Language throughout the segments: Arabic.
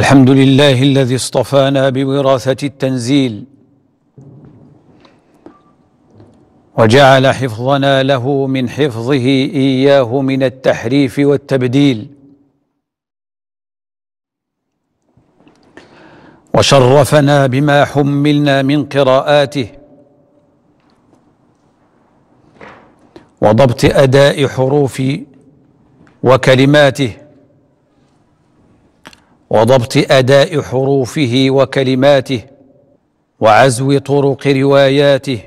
الحمد لله الذي اصطفانا بوراثة التنزيل وجعل حفظنا له من حفظه إياه من التحريف والتبديل وشرفنا بما حملنا من قراءاته وضبط أداء حروف وكلماته وضبط اداء حروفه وكلماته وعزو طرق رواياته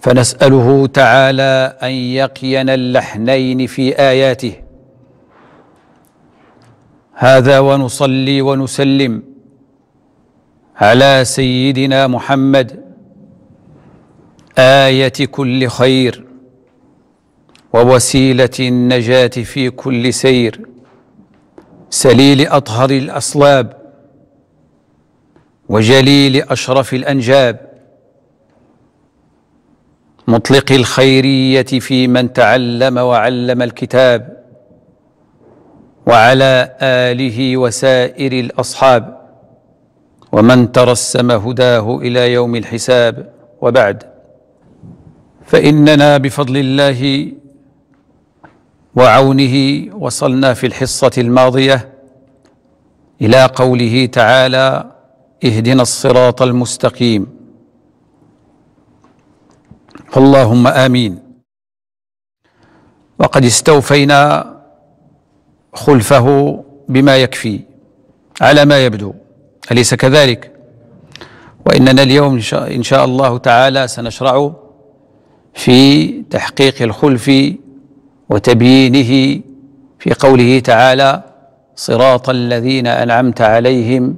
فنساله تعالى ان يقينا اللحنين في اياته هذا ونصلي ونسلم على سيدنا محمد ايه كل خير ووسيله النجاه في كل سير سليل أطهر الأصلاب وجليل أشرف الأنجاب مطلق الخيرية في من تعلم وعلم الكتاب وعلى آله وسائر الأصحاب ومن ترسم هداه إلى يوم الحساب وبعد فإننا بفضل الله وعونه وصلنا في الحصه الماضيه الى قوله تعالى اهدنا الصراط المستقيم اللهم امين وقد استوفينا خلفه بما يكفي على ما يبدو اليس كذلك واننا اليوم ان شاء الله تعالى سنشرع في تحقيق الخلف وتبيينه في قوله تعالى صراط الذين انعمت عليهم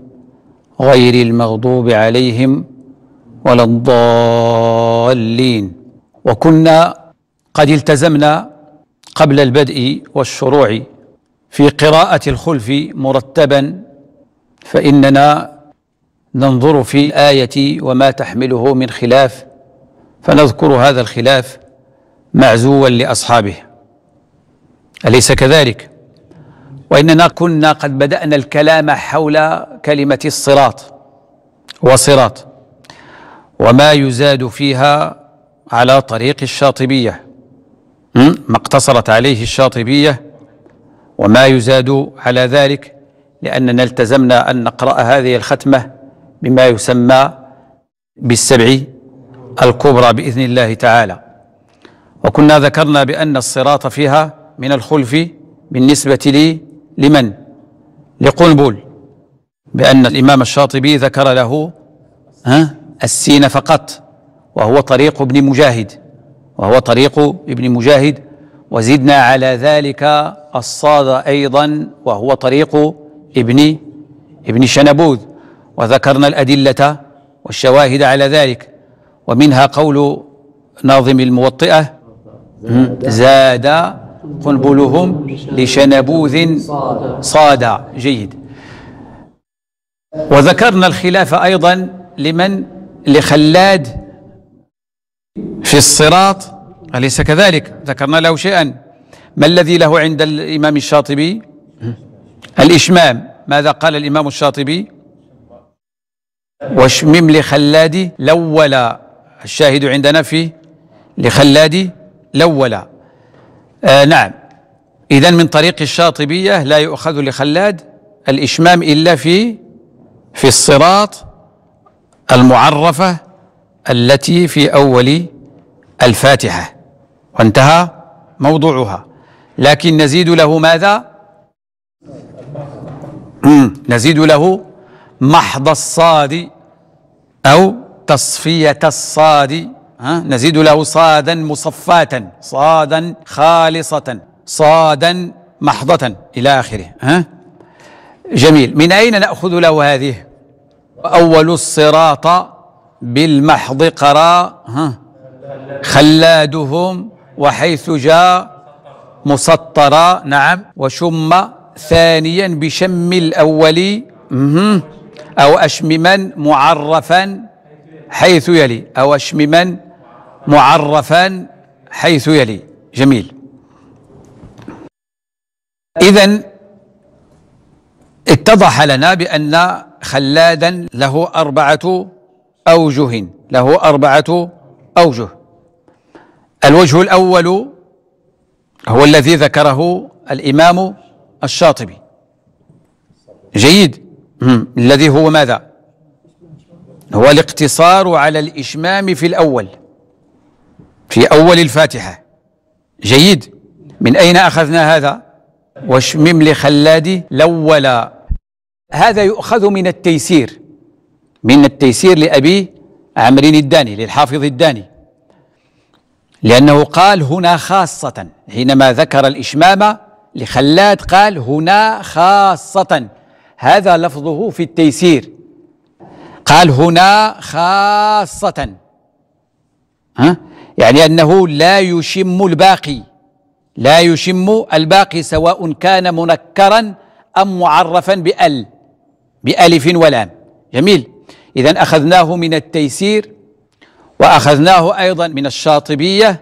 غير المغضوب عليهم ولا الضالين وكنا قد التزمنا قبل البدء والشروع في قراءه الخلف مرتبا فاننا ننظر في الايه وما تحمله من خلاف فنذكر هذا الخلاف معزوا لاصحابه أليس كذلك؟ وإننا كنا قد بدأنا الكلام حول كلمة الصراط وصراط وما يزاد فيها على طريق الشاطبية ما اقتصرت عليه الشاطبية وما يزاد على ذلك لأننا التزمنا أن نقرأ هذه الختمة بما يسمى بالسبع الكبرى بإذن الله تعالى وكنا ذكرنا بأن الصراط فيها من الخلف بالنسبة لي لمن لقنبل بأن الإمام الشاطبي ذكر له ها السين فقط وهو طريق ابن مجاهد وهو طريق ابن مجاهد وزدنا على ذلك الصاد أيضا وهو طريق ابن ابن شنبوذ وذكرنا الأدلة والشواهد على ذلك ومنها قول ناظم الموطئة زاد قنبلهم لشنبوذ صادع جيد وذكرنا الخلاف أيضا لمن لخلاد في الصراط أليس كذلك ذكرنا له شيئا ما الذي له عند الإمام الشاطبي الإشمام ماذا قال الإمام الشاطبي واشمم لخلادي لولا الشاهد عندنا في لخلادي لولا آه نعم إذا من طريق الشاطبية لا يؤخذ لخلاد الإشمام إلا في في الصراط المعرفة التي في أول الفاتحة وانتهى موضوعها لكن نزيد له ماذا؟ نزيد له محض الصاد أو تصفية الصاد ها نزيد له صادا مصفاتا صادا خالصة صادا محضة إلى آخره ها جميل من أين نأخذ له هذه أول الصراط بالمحض قرا ها خلادهم وحيث جاء مسطرا نعم وشم ثانيا بشم الأول أو أشمما معرفا حيث يلي أو أشمما معرفا حيث يلي جميل إذا اتضح لنا بأن خلادا له أربعة أوجه له أربعة أوجه الوجه الأول هو الذي ذكره الإمام الشاطبي جيد الذي هو ماذا هو الاقتصار على الإشمام في الأول في أول الفاتحة جيد من أين أخذنا هذا واشمم لخلادي لولا هذا يؤخذ من التيسير من التيسير لأبي عمرين الداني للحافظ الداني لأنه قال هنا خاصة حينما ذكر الإشمام لخلاد قال هنا خاصة هذا لفظه في التيسير قال هنا خاصة ها؟ يعني أنه لا يشم الباقي لا يشم الباقي سواء كان منكرا أم معرفا بأل بألف ولام جميل إذا أخذناه من التيسير وأخذناه أيضا من الشاطبية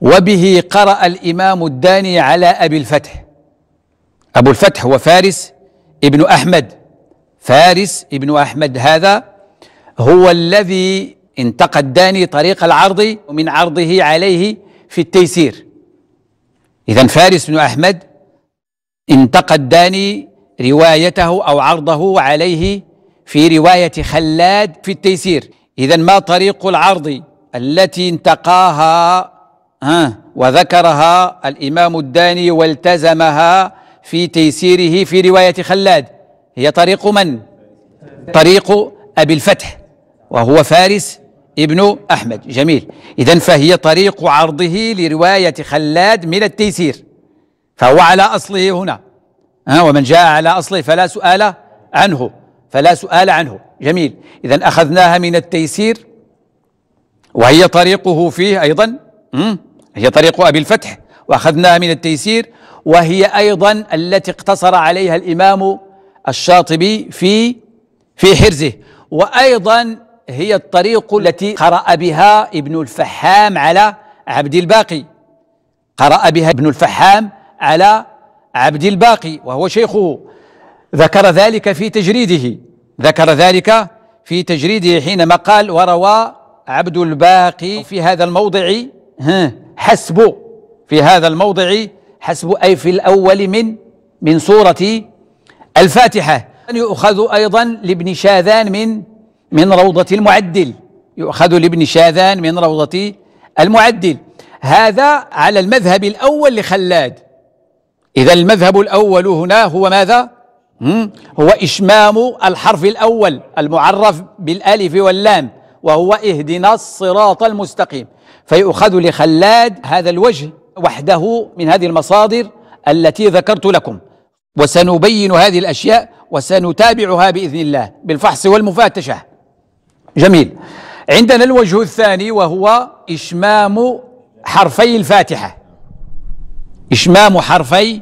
وبه قرأ الإمام الداني على أبي الفتح أبو الفتح هو فارس ابن أحمد فارس ابن أحمد هذا هو الذي انتقد داني طريق العرض ومن عرضه عليه في التيسير إذا فارس بن أحمد انتقد داني روايته أو عرضه عليه في رواية خلاد في التيسير إذا ما طريق العرض التي انتقاها ها وذكرها الإمام الداني والتزمها في تيسيره في رواية خلاد هي طريق من؟ طريق أبي الفتح وهو فارس ابن أحمد جميل إذا فهي طريق عرضه لرواية خلاد من التيسير فهو على أصله هنا ها ومن جاء على أصله فلا سؤال عنه فلا سؤال عنه جميل إذا أخذناها من التيسير وهي طريقه فيه أيضا هي طريق أبي الفتح وأخذناها من التيسير وهي أيضا التي اقتصر عليها الإمام الشاطبي في في حرزه وأيضا هي الطريق التي قرأ بها ابن الفحام على عبد الباقي قرأ بها ابن الفحام على عبد الباقي وهو شيخه ذكر ذلك في تجريده ذكر ذلك في تجريده حينما قال وروى عبد الباقي في هذا الموضع حسب في هذا الموضع حسب أي في الأول من من سورة الفاتحة يؤخذ أيضا لابن شاذان من من روضة المعدل يؤخذ لابن شاذان من روضة المعدل هذا على المذهب الأول لخلاد إذا المذهب الأول هنا هو ماذا؟ هو إشمام الحرف الأول المعرف بالألف واللام وهو اهدنا الصراط المستقيم فيؤخذ لخلاد هذا الوجه وحده من هذه المصادر التي ذكرت لكم وسنبين هذه الأشياء وسنتابعها بإذن الله بالفحص والمفاتشة جميل عندنا الوجه الثاني وهو إشمام حرفي الفاتحة إشمام حرفي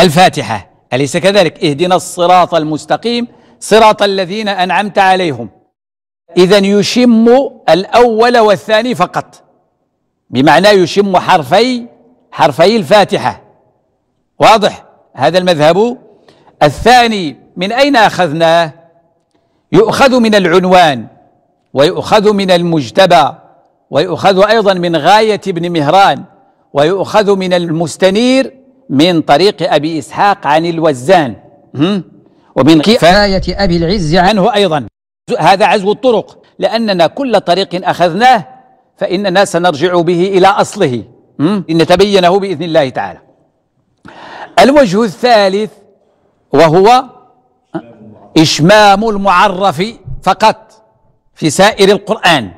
الفاتحة أليس كذلك اهدنا الصراط المستقيم صراط الذين أنعمت عليهم إذا يشم الأول والثاني فقط بمعنى يشم حرفي حرفي الفاتحة واضح هذا المذهب الثاني من أين أخذناه يؤخذ من العنوان ويؤخذ من المجتبى ويؤخذ أيضا من غاية ابن مهران ويؤخذ من المستنير من طريق أبي إسحاق عن الوزان ومن كفاية أبي العز عنه أيضا هذا عزو الطرق لأننا كل طريق أخذناه فإننا سنرجع به إلى أصله لنتبينه بإذن الله تعالى الوجه الثالث وهو إشمام المعرف فقط في سائر القرآن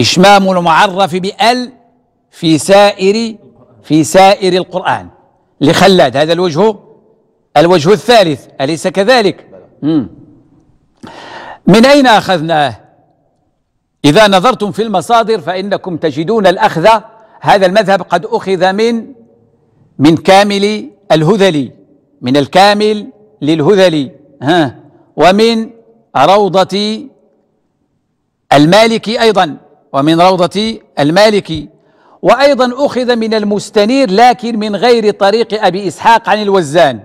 إشمام المعرف بأل في سائر في سائر القرآن لخلاد هذا الوجه الوجه الثالث أليس كذلك من أين أخذناه إذا نظرتم في المصادر فإنكم تجدون الأخذ هذا المذهب قد أخذ من من كامل الهذلي من الكامل للهذلي ها ومن روضة المالكي أيضا ومن روضة المالكي وأيضا أخذ من المستنير لكن من غير طريق أبي إسحاق عن الوزان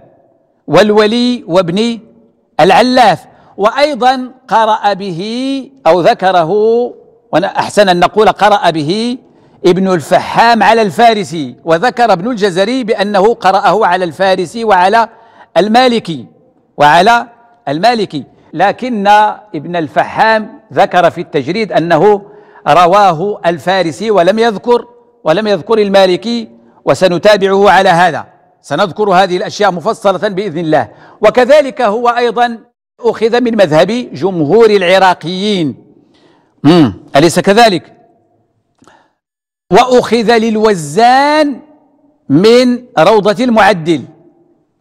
والولي وابن العلاف وأيضا قرأ به أو ذكره وأنا أحسن أن نقول قرأ به ابن الفحام على الفارسي وذكر ابن الجزري بأنه قرأه على الفارسي وعلى المالكي وعلى المالكي لكن ابن الفحام ذكر في التجريد أنه رواه الفارسي ولم يذكر ولم يذكر المالكي وسنتابعه على هذا سنذكر هذه الأشياء مفصلة بإذن الله وكذلك هو أيضا أخذ من مذهب جمهور العراقيين مم. أليس كذلك وأخذ للوزان من روضة المعدل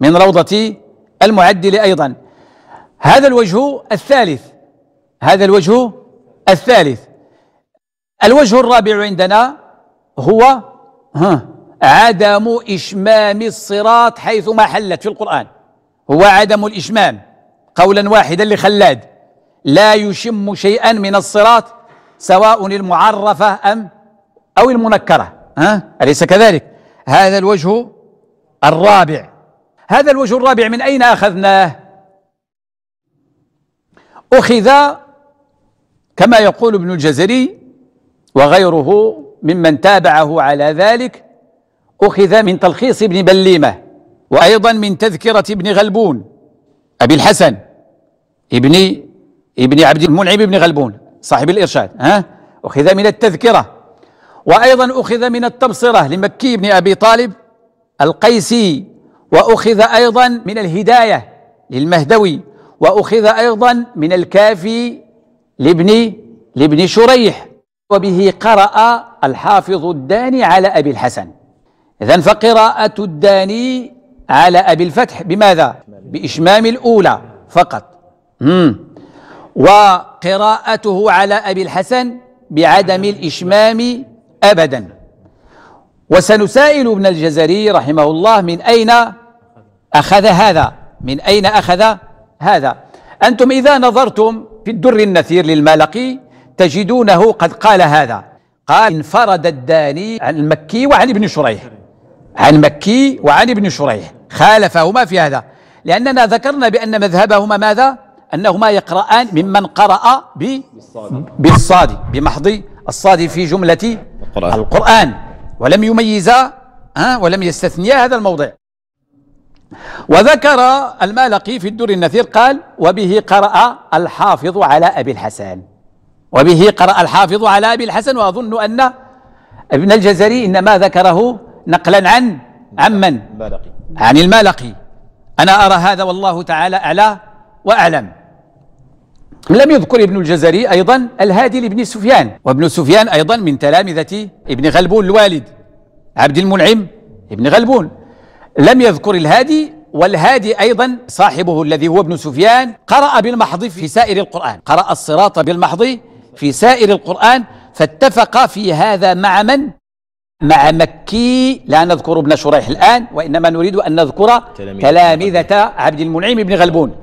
من روضة المعدل أيضا هذا الوجه الثالث هذا الوجه الثالث الوجه الرابع عندنا هو ها عدم إشمام الصراط حيثما حلت في القرآن هو عدم الإشمام قولا واحدا لخلاد لا يشم شيئا من الصراط سواء المعرفة أم أو المنكرة ها أليس كذلك هذا الوجه الرابع هذا الوجه الرابع من أين أخذناه أخذ كما يقول ابن الجزري وغيره ممن تابعه على ذلك أخذ من تلخيص ابن بليمة وأيضا من تذكرة ابن غلبون أبي الحسن ابن ابن عبد المنعم بن غلبون صاحب الإرشاد ها أخذ من التذكرة وأيضا أخذ من التبصرة لمكي بن أبي طالب القيسي وأخذ أيضا من الهداية للمهدوي وأخذ أيضا من الكافي لابن لابن شريح وبه قرأ الحافظ الداني على أبي الحسن إذا فقراءة الداني على أبي الفتح بماذا؟ بإشمام الأولى فقط مم. وقراءته على أبي الحسن بعدم الإشمام أبدا وسنسائل ابن الجزري رحمه الله من أين أخذ هذا من أين أخذ هذا أنتم إذا نظرتم في الدر النثير للمالقي تجدونه قد قال هذا قال انفرد الداني عن المكي وعن ابن شريح عن مكي وعن ابن شريح خالفهما في هذا لأننا ذكرنا بأن مذهبهما ماذا أنهما يقرآن ممن قرأ بالصاد بمحض الصاد في جملة القرآن, القرآن ولم يميزا ولم يستثنيا هذا الموضع وذكر المالقي في الدر النثير قال وبه قرأ الحافظ على أبي الحسن وبه قرأ الحافظ على أبي الحسن وأظن أن ابن الجزري إنما ذكره نقلا عن عن من عن المالقي أنا أرى هذا والله تعالى أعلى وأعلم لم يذكر ابن الجزري أيضا الهادي لابن سفيان وابن سفيان أيضا من تلامذة ابن غلبون الوالد عبد المنعم ابن غلبون لم يذكر الهادي والهادي أيضا صاحبه الذي هو ابن سفيان قرأ بالمحض في سائر القرآن قرأ الصراط بالمحض في سائر القرآن فاتفق في هذا مع من؟ مع مكي لا نذكر ابن شريح الآن وإنما نريد أن نذكر تلامذة عبد المنعم بن غلبون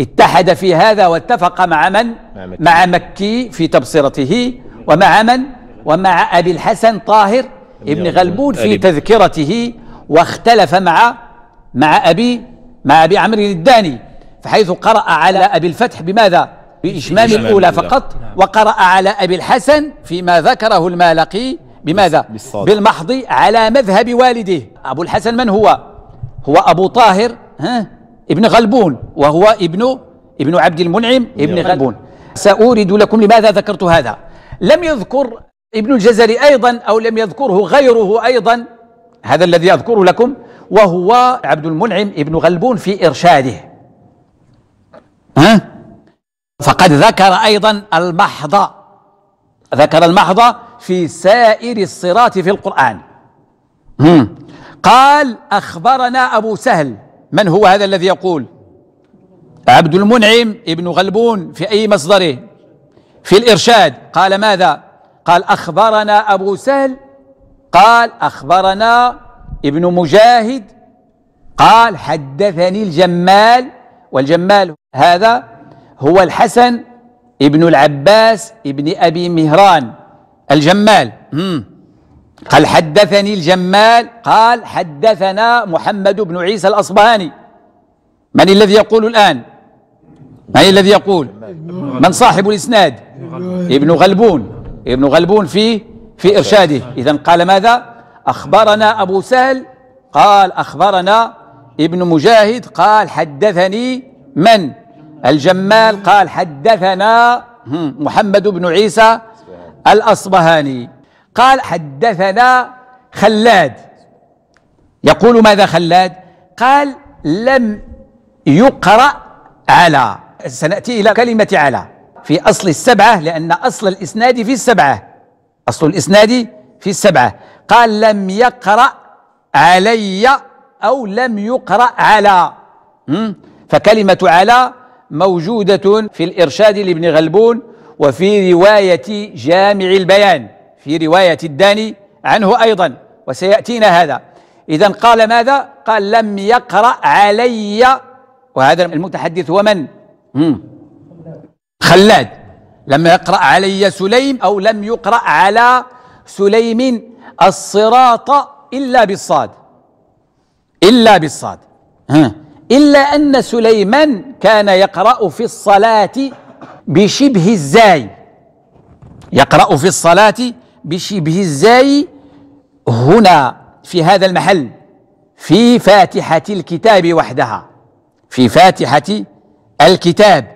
اتحد في هذا واتفق مع من؟ مع مكي, مع مكي في تبصرته ومع من؟ ومع أبي الحسن طاهر ابن غلبون في تذكرته واختلف مع مع أبي مع أبي عمرو الداني فحيث قرأ على أبي الفتح بماذا بإشمام الأولى فقط نعم. وقرأ على أبي الحسن فيما ذكره المالقي بماذا بالمحض على مذهب والده أبو الحسن من هو هو أبو طاهر ها ابن غلبون وهو ابن ابن عبد المنعم ابن غلبون سأورد لكم لماذا ذكرت هذا لم يذكر ابن الجزري أيضا أو لم يذكره غيره أيضا هذا الذي أذكره لكم وهو عبد المنعم ابن غلبون في إرشاده ها؟ فقد ذكر أيضا المحض ذكر المحض في سائر الصراط في القرآن هم. قال أخبرنا أبو سهل من هو هذا الذي يقول عبد المنعم ابن غلبون في أي مصدره في الإرشاد قال ماذا قال أخبرنا أبو سهل قال أخبرنا ابن مجاهد قال حدثني الجمال والجمال هذا هو الحسن ابن العباس ابن أبي مهران الجمال قال حدثني الجمال قال حدثنا محمد بن عيسى الأصبهاني من الذي يقول الآن من الذي يقول من صاحب الإسناد ابن غلبون ابن غلبون في في إرشاده إذا قال ماذا أخبرنا أبو سهل قال أخبرنا ابن مجاهد قال حدثني من الجمال قال حدثنا محمد بن عيسى الأصبهاني قال حدثنا خلاد يقول ماذا خلاد قال لم يقرأ على سنأتي إلى كلمة على في أصل السبعة لأن أصل الإسناد في السبعة أصل الإسناد في السبعة قال لم يقرأ علي أو لم يقرأ على فكلمة على موجودة في الإرشاد لابن غلبون وفي رواية جامع البيان في رواية الداني عنه أيضا وسيأتينا هذا إذا قال ماذا؟ قال لم يقرأ علي وهذا المتحدث هو من؟ خلاد لم يقرأ علي سليم أو لم يقرأ على سليم الصراط إلا بالصاد إلا بالصاد ها. إلا أن سليما كان يقرأ في الصلاة بشبه الزاي يقرأ في الصلاة بشبه الزاي هنا في هذا المحل في فاتحة الكتاب وحدها في فاتحة الكتاب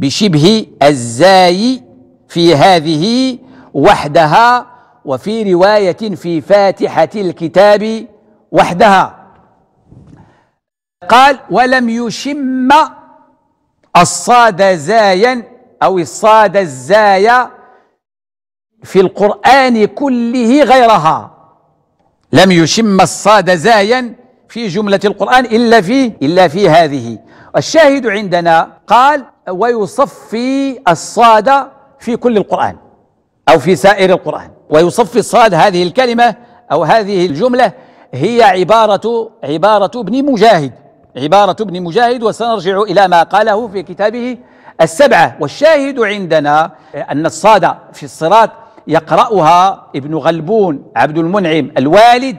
بشبه الزاي في هذه وحدها وفي رواية في فاتحة الكتاب وحدها قال ولم يشم الصاد زايا أو الصاد الزايا في القرآن كله غيرها لم يشم الصاد زايا في جملة القرآن إلا في إلا في هذه الشاهد عندنا قال ويصفي الصاد في كل القرآن أو في سائر القرآن ويصفي الصاد هذه الكلمة أو هذه الجملة هي عبارة عبارة ابن مجاهد عبارة ابن مجاهد وسنرجع إلى ما قاله في كتابه السبعة والشاهد عندنا أن الصاد في الصراط يقرأها ابن غلبون عبد المنعم الوالد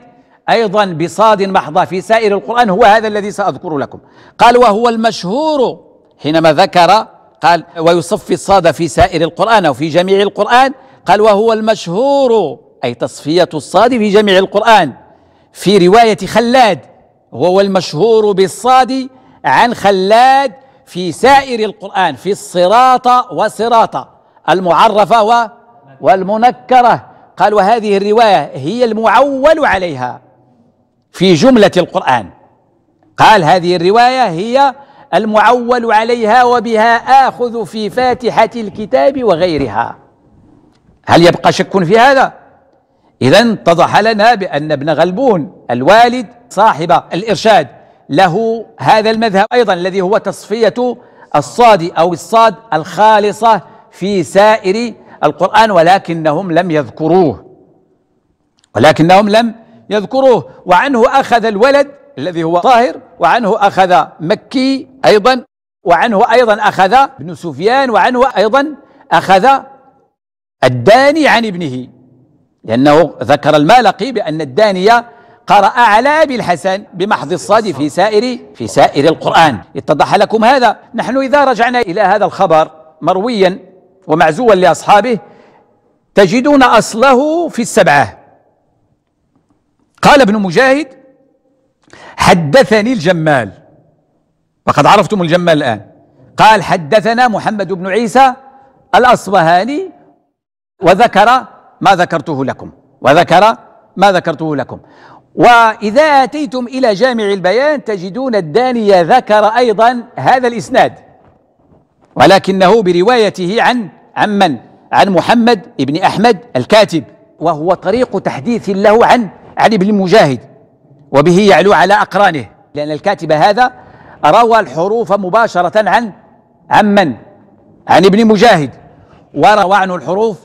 أيضا بصاد محضة في سائر القرآن هو هذا الذي سأذكر لكم قال وهو المشهور حينما ذكر قال ويصفي الصاد في سائر القرآن أو في جميع القرآن قال وهو المشهور أي تصفية الصاد في جميع القرآن في رواية خلاد وهو المشهور بالصاد عن خلاد في سائر القرآن في الصراط وصراط المعرفة و والمنكرة قال وهذه الرواية هي المعول عليها في جملة القرآن قال هذه الرواية هي المعول عليها وبها آخذ في فاتحة الكتاب وغيرها هل يبقى شك في هذا؟ إذا اتضح لنا بأن ابن غلبون الوالد صاحب الإرشاد له هذا المذهب أيضا الذي هو تصفية الصاد أو الصاد الخالصة في سائر القرآن ولكنهم لم يذكروه ولكنهم لم يذكروه وعنه أخذ الولد الذي هو طاهر وعنه أخذ مكي أيضا وعنه أيضا أخذ ابن سفيان وعنه أيضا أخذ الداني عن ابنه لأنه ذكر المالقي بأن الداني قرأ على أبي الحسن بمحض الصاد في سائر في سائر القرآن اتضح لكم هذا نحن إذا رجعنا إلى هذا الخبر مرويا ومعزوا لأصحابه تجدون أصله في السبعة قال ابن مجاهد حدثني الجمال وقد عرفتم الجمال الآن قال حدثنا محمد بن عيسى الأصبهاني وذكر ما ذكرته لكم وذكر ما ذكرته لكم وإذا أتيتم إلى جامع البيان تجدون الدانية ذكر أيضا هذا الإسناد ولكنه بروايته عن عن من؟ عن محمد بن أحمد الكاتب وهو طريق تحديث له عن عن ابن مجاهد وبه يعلو على أقرانه لأن الكاتب هذا روى الحروف مباشرة عن عن من؟ عن ابن مجاهد وروى عنه الحروف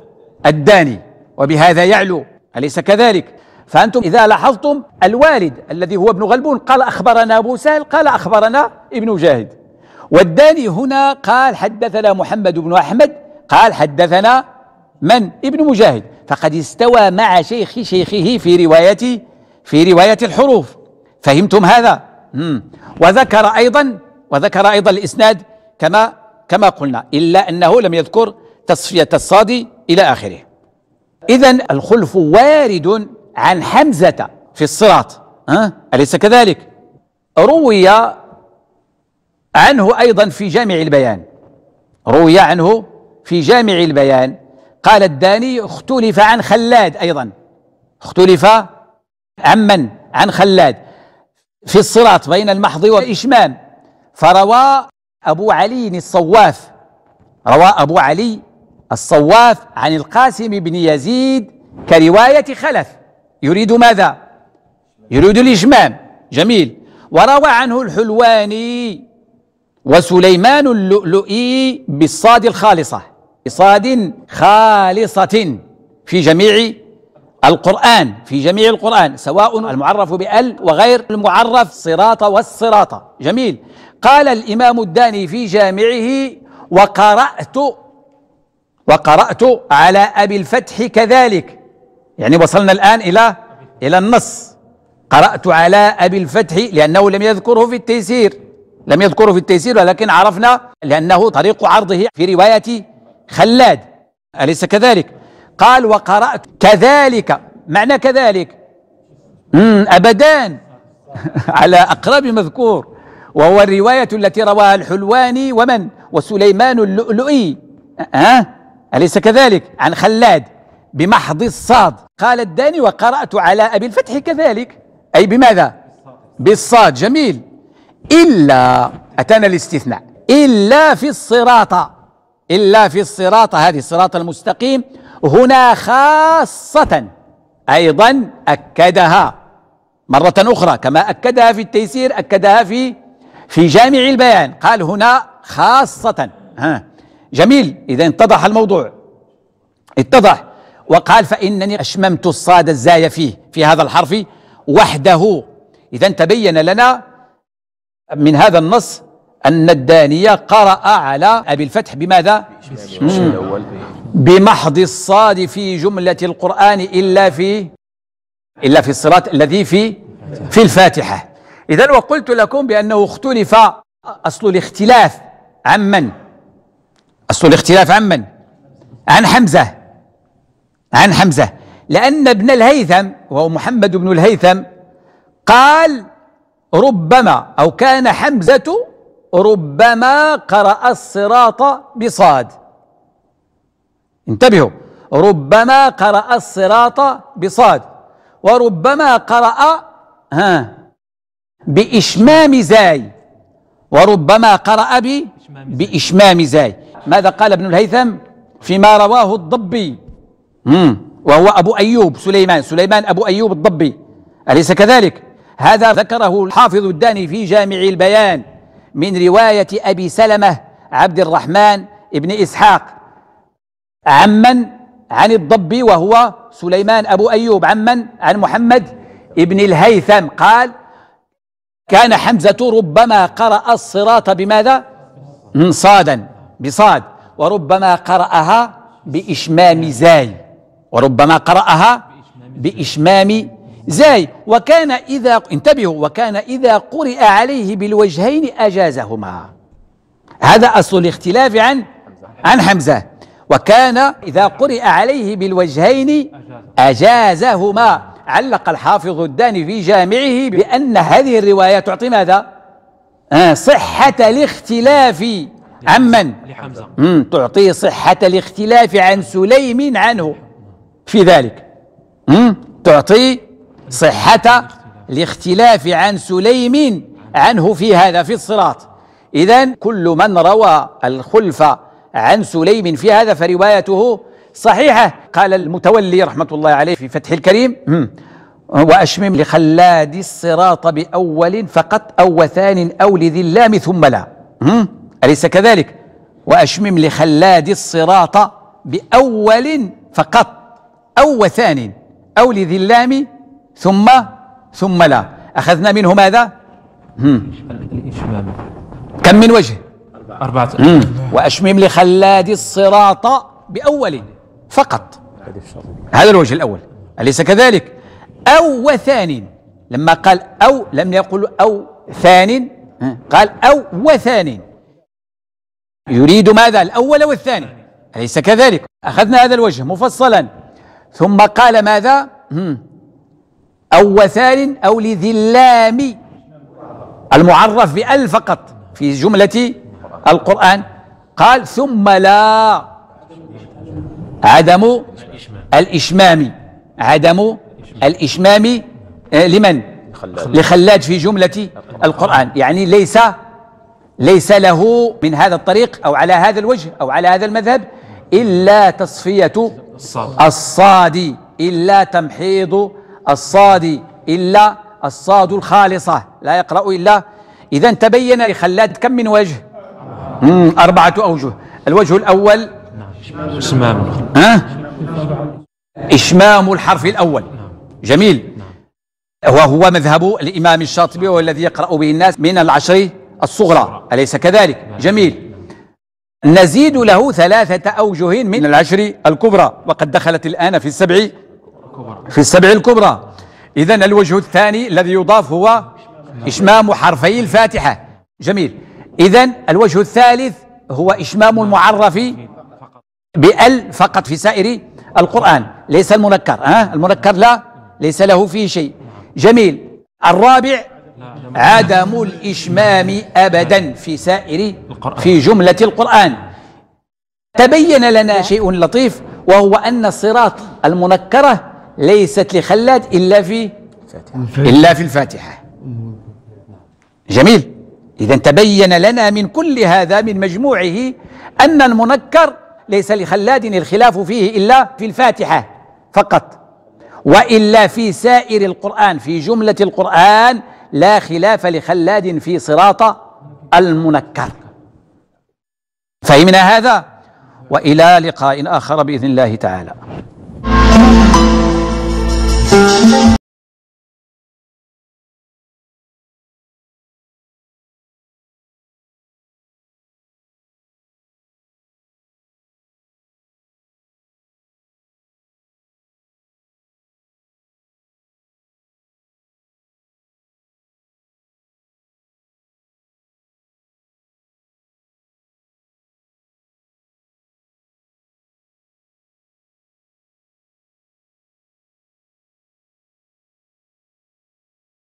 الداني وبهذا يعلو أليس كذلك؟ فأنتم إذا لاحظتم الوالد الذي هو ابن غلبون قال أخبرنا أبو سهل قال أخبرنا ابن مجاهد والداني هنا قال حدثنا محمد بن أحمد قال حدثنا من؟ ابن مجاهد فقد استوى مع شيخ شيخه في روايته في رواية الحروف فهمتم هذا مم. وذكر أيضا وذكر أيضا الإسناد كما كما قلنا إلا أنه لم يذكر تصفية الصاد إلى آخره إذا الخلف وارد عن حمزة في الصراط أه؟ أليس كذلك روي عنه أيضا في جامع البيان روي عنه في جامع البيان قال الداني اختلف عن خلاد أيضا اختلف عمن عن خلاد في الصراط بين المحض والإشمام فروى أبو علي الصواف روى أبو علي الصواف عن القاسم بن يزيد كرواية خلف يريد ماذا؟ يريد الإشمام جميل وروى عنه الحلواني وسليمان اللؤلؤي بالصاد الخالصة بصاد خالصة في جميع القرآن في جميع القرآن سواء المعرف بأل وغير المعرف صراط والصراط جميل قال الإمام الداني في جامعه وقرأت وقرأت على أبي الفتح كذلك يعني وصلنا الآن إلى إلى النص قرأت على أبي الفتح لأنه لم يذكره في التيسير لم يذكره في التيسير ولكن عرفنا لأنه طريق عرضه في رواية خلاد أليس كذلك؟ قال وقرأت كذلك معنى كذلك أبدا على أقرب مذكور وهو الرواية التي رواها الحلواني ومن وسليمان اللؤلؤي أه؟ أليس كذلك عن خلاد بمحض الصاد قال الداني وقرأت على أبي الفتح كذلك أي بماذا بالصاد جميل إلا أتانا الاستثناء إلا في الصراط إلا في الصراط هذه الصراط المستقيم هنا خاصة أيضا أكدها مرة أخرى كما أكدها في التيسير أكدها في في جامع البيان قال هنا خاصة ها جميل إذا اتضح الموضوع اتضح وقال فإنني أشممت الصاد الزاي فيه في هذا الحرف وحده إذا تبين لنا من هذا النص أن الدانية قرأ على أبي الفتح بماذا؟ بسم الأول بمحض الصاد في جملة القرآن إلا في إلا في الصراط الذي في في الفاتحة إذا وقلت لكم بأنه اختلف أصل الاختلاف عن من أصل الاختلاف عن من عن حمزة عن حمزة لأن ابن الهيثم وهو محمد بن الهيثم قال ربما أو كان حمزة ربما قرأ الصراط بصاد انتبهوا ربما قرأ الصراط بصاد وربما قرأ ها بإشمام زاي وربما قرأ ب بإشمام زاي ماذا قال ابن الهيثم فيما رواه الضبي مم. وهو أبو أيوب سليمان سليمان أبو أيوب الضبي أليس كذلك هذا ذكره الحافظ الداني في جامع البيان من رواية أبي سلمة عبد الرحمن ابن إسحاق عمن عن الضبي وهو سليمان أبو أيوب عمن عن محمد ابن الهيثم قال كان حمزة ربما قرأ الصراط بماذا صادا بصاد وربما قرأها بإشمام زاي وربما قرأها بإشمام زاي وكان إذا انتبهوا وكان إذا قرئ عليه بالوجهين أجازهما هذا أصل الاختلاف عن عن حمزة وكان إذا قرئ عليه بالوجهين أجازهما علق الحافظ الداني في جامعه بأن هذه الرواية تعطي ماذا؟ آه صحة الاختلاف عمن؟ لحمزة تعطي صحة الاختلاف عن سليم عنه في ذلك تعطي صحة الاختلاف عن سليم عنه في هذا في الصراط إذا كل من روى الخلف عن سليم في هذا فروايته صحيحة قال المتولي رحمة الله عليه في فتح الكريم وأشمم لخلاد الصراط بأول فقط أو ثان أو لذي اللام ثم لا أليس كذلك وأشمم لخلاد الصراط بأول فقط أو ثان أو لذي اللام ثم ثم لا أخذنا منه ماذا الإشمام كم من وجه أربعة نعم. وأشمم لخلاد الصراط بأول فقط هذا الوجه الأول أليس كذلك أو وثان لما قال أو لم يقل أو ثان قال أو وثان يريد ماذا الأول والثاني أليس كذلك أخذنا هذا الوجه مفصلا ثم قال ماذا أو وثان أو لذي اللام المعرف بأل فقط في جملة القرآن قال ثم لا عدم الإشمام عدم الإشمام آه، لمن لخلاد في جملة القرآن يعني ليس ليس له من هذا الطريق أو على هذا الوجه أو على هذا المذهب إلا تصفية الصاد إلا تمحيض الصاد إلا الصاد الخالصة لا يقرأ إلا إذا تبين لخلاد كم من وجه أربعة أوجه الوجه الأول إشمام ها؟ إشمام الحرف الأول جميل وهو مذهب الإمام الشاطبي والذي يقرأ به الناس من العشر الصغرى أليس كذلك جميل نزيد له ثلاثة أوجه من العشر الكبرى وقد دخلت الآن في السبع في السبع الكبرى إذا الوجه الثاني الذي يضاف هو إشمام حرفي الفاتحة جميل إذا الوجه الثالث هو إشمام المعرف بأل فقط في سائر القرآن ليس المنكر أه؟ المنكر لا ليس له فيه شيء جميل الرابع عدم الإشمام أبدا في سائر في جملة القرآن تبين لنا شيء لطيف وهو أن الصراط المنكرة ليست لخلاد إلا في إلا في الفاتحة جميل إذا تبين لنا من كل هذا من مجموعه أن المنكر ليس لخلاد الخلاف فيه إلا في الفاتحة فقط وإلا في سائر القرآن في جملة القرآن لا خلاف لخلاد في صراط المنكر فهمنا هذا وإلى لقاء آخر بإذن الله تعالى